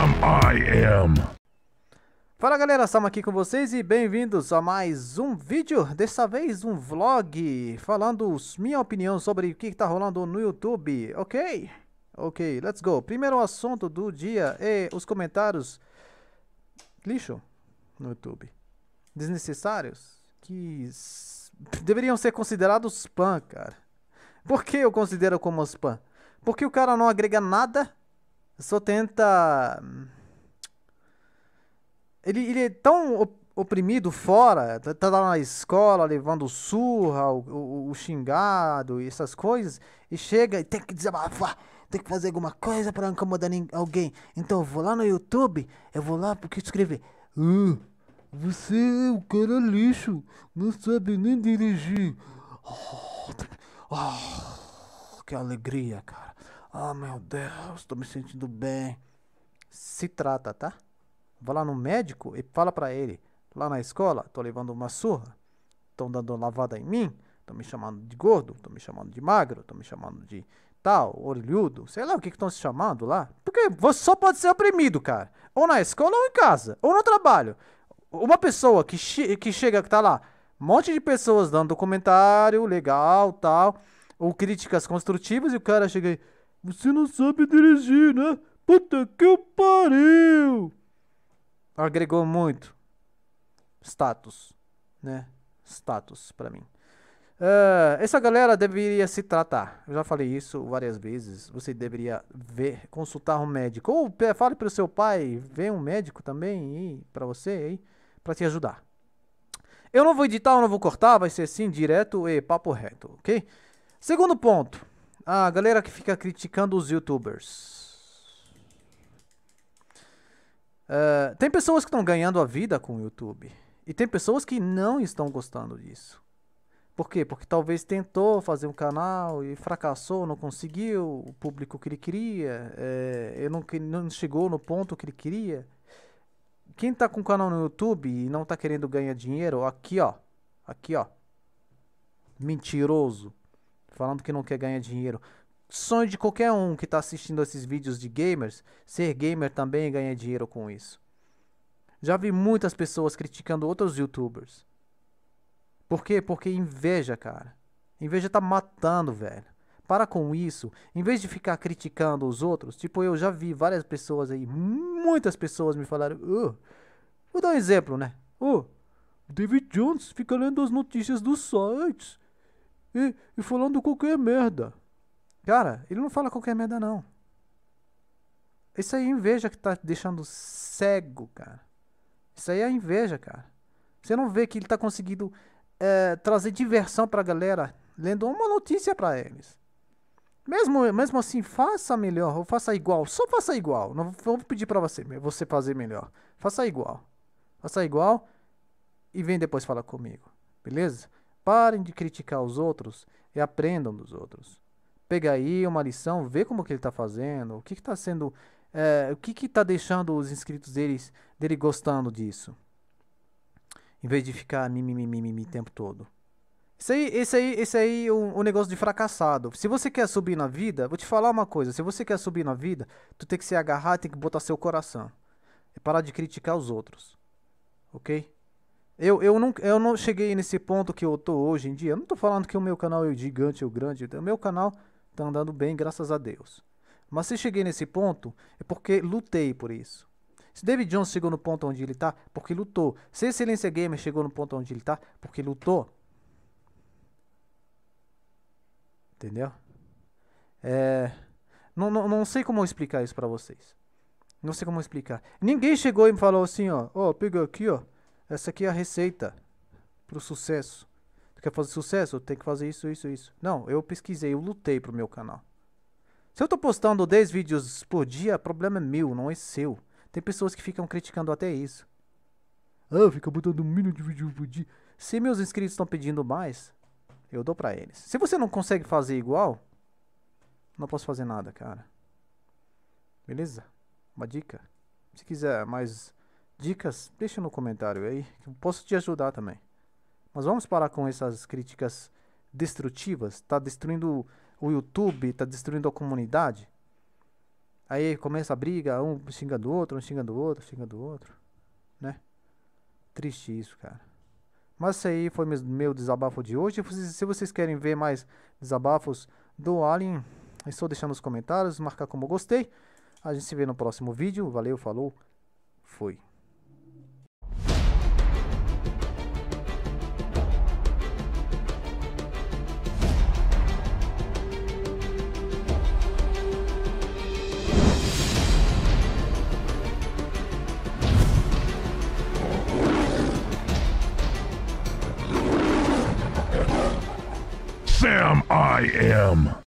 am I am. Fala galera, estamos aqui com vocês e bem-vindos a mais um vídeo, dessa vez um vlog, falando minha opinião sobre o que está rolando no YouTube, ok? Ok, let's go. Primeiro assunto do dia é os comentários lixo no YouTube, desnecessários, que deveriam ser considerados spam, cara. Por que eu considero como spam? Porque o cara não agrega nada só tenta. Ele, ele é tão oprimido fora, tá, tá, lá na escola levando surra, o, o, o xingado e essas coisas, e chega e tem que desabafar tem que fazer alguma coisa para incomodar alguém. Então eu vou lá no YouTube, eu vou lá porque escrever. Uh, você é um cara lixo, não sabe nem dirigir. Oh, oh, que alegria, cara. Ah, oh, meu Deus, tô me sentindo bem. Se trata, tá? Vá lá no médico e fala para ele. Lá na escola, tô levando uma surra. Estão dando lavada em mim. Estão me chamando de gordo, estão me chamando de magro, estão me chamando de tal, orelhudo, sei lá o que estão se chamando lá. Porque você só pode ser oprimido, cara. Ou na escola, ou em casa, ou no trabalho. Uma pessoa que, che que chega, que tá lá, um monte de pessoas dando comentário legal, tal, ou críticas construtivas, e o cara chega aí. Você não sabe dirigir, né? Puta que pariu! Agregou muito status, né? Status para mim. Uh, essa galera deveria se tratar. Eu já falei isso várias vezes. Você deveria ver, consultar um médico. Ou fale para o seu pai, vê um médico também para você, para te ajudar. Eu não vou editar, eu não vou cortar, vai ser assim, direto e papo reto, ok? Segundo ponto. A galera que fica criticando os youtubers. Uh, tem pessoas que estão ganhando a vida com o YouTube. E tem pessoas que não estão gostando disso. Por quê? Porque talvez tentou fazer um canal e fracassou, não conseguiu o público que ele queria, é, não, não chegou no ponto que ele queria. Quem está com um canal no YouTube e não está querendo ganhar dinheiro, aqui ó, aqui ó, mentiroso falando que não quer ganhar dinheiro. Sonho de qualquer um que está assistindo esses vídeos de gamers, ser gamer também ganha dinheiro com isso. Já vi muitas pessoas criticando outros youtubers. Por quê? Porque inveja, cara. Inveja tá matando, velho. Para com isso. Em vez de ficar criticando os outros, tipo, eu já vi várias pessoas aí, muitas pessoas me falaram. Uh, vou dar um exemplo, né? Uh, David Jones fica lendo as notícias dos sites. E, e falando qualquer merda. Cara, ele não fala qualquer merda, não. Isso aí é inveja que tá deixando cego, cara. Isso aí é inveja, cara. Você não vê que ele tá conseguindo é, trazer diversão pra galera lendo uma notícia pra eles. Mesmo, mesmo assim, faça melhor, ou faça igual, só faça igual. Não vou pedir pra você, você fazer melhor. Faça igual. Faça igual e vem depois falar comigo, beleza? Parem de criticar os outros e aprendam dos outros. Pega aí uma lição, vê como que ele está fazendo, o que está sendo, é, o que está deixando os inscritos deles, dele gostando disso, em vez de ficar mimimi o tempo todo. Isso aí, esse aí, esse aí é um, um, negócio de fracassado. Se você quer subir na vida, vou te falar uma coisa. Se você quer subir na vida, tu tem que se agarrar, tem que botar seu coração. E é parar de criticar os outros. Ok? Eu, eu, não, eu não cheguei nesse ponto que eu tô hoje em dia. Eu não tô falando que o meu canal é o gigante é ou grande. O meu canal tá andando bem, graças a Deus. Mas se cheguei nesse ponto, é porque lutei por isso. Se David Jones chegou no ponto onde ele tá, porque lutou. Se Excelência Gamer chegou no ponto onde ele tá, porque lutou. Entendeu? É... Não, não, não sei como explicar isso para vocês. Não sei como explicar. Ninguém chegou e me falou assim, ó. Ó, oh, pega aqui, ó. Essa aqui é a receita para o sucesso. Tu quer fazer sucesso? Tem que fazer isso, isso, isso. Não, eu pesquisei, eu lutei pro meu canal. Se eu tô postando 10 vídeos por dia, o problema é meu, não é seu. Tem pessoas que ficam criticando até isso. Ah, fica botando um minuto de vídeo por dia. Se meus inscritos estão pedindo mais, eu dou pra eles. Se você não consegue fazer igual, não posso fazer nada, cara. Beleza? Uma dica. Se quiser mais dicas, deixa no comentário aí, que eu posso te ajudar também. Mas vamos parar com essas críticas destrutivas, está destruindo o YouTube, está destruindo a comunidade. Aí começa a briga, um xinga do outro, um xinga do outro, xinga do outro, né? Triste isso, cara. Mas isso aí foi meu desabafo de hoje. Se vocês querem ver mais desabafos do Alien, estou é deixando nos comentários, marcar como gostei. A gente se vê no próximo vídeo. Valeu, falou, fui. I am.